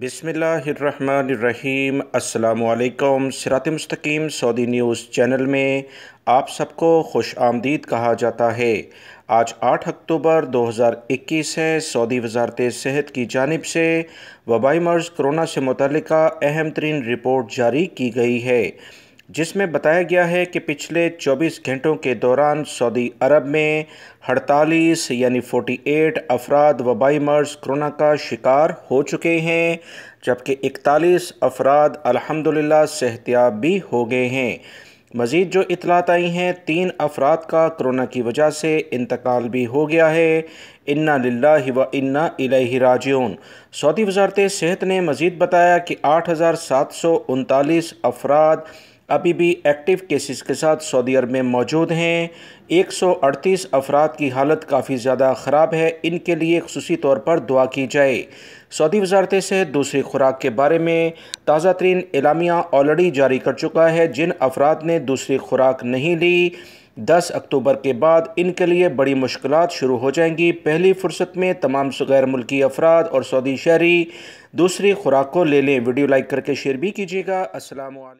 بسم اللہ الرحمن الرحیم السلام علیکم سرات مستقیم سعودی نیوز چینل میں آپ سب کو خوش آمدید کہا جاتا ہے آج آٹھ اکتوبر دو ہزار اکیس ہے سعودی وزارت صحت کی جانب سے وبائی مرض کرونا سے متعلقہ اہم ترین رپورٹ جاری کی گئی ہے جس میں بتایا گیا ہے کہ پچھلے چوبیس گھنٹوں کے دوران سعودی عرب میں ہڑتالیس یعنی فورٹی ایٹ افراد وبائی مرض کرونا کا شکار ہو چکے ہیں جبکہ اکتالیس افراد الحمدللہ صحتیاب بھی ہو گئے ہیں مزید جو اطلاعات آئی ہیں تین افراد کا کرونا کی وجہ سے انتقال بھی ہو گیا ہے انا للہ و انا اللہ راجعون سعودی وزارت صحت نے مزید بتایا کہ آٹھ ہزار سات سو انتالیس افراد ابھی بھی ایکٹیو کیسز کے ساتھ سعودی عرب میں موجود ہیں ایک سو اڑتیس افراد کی حالت کافی زیادہ خراب ہے ان کے لیے خصوصی طور پر دعا کی جائے سعودی وزارت سے دوسری خوراک کے بارے میں تازہ ترین اعلامیہ آلریڈی جاری کر چکا ہے جن افراد نے دوسری خوراک نہیں لی دس اکتوبر کے بعد ان کے لیے بڑی مشکلات شروع ہو جائیں گی پہلی فرصت میں تمام غیر ملکی افراد اور سعودی شہری دوسری خوراک کو لے لیں ویڈیو لائک کر کے شیئر بھی کیجیے گا السلام علیکم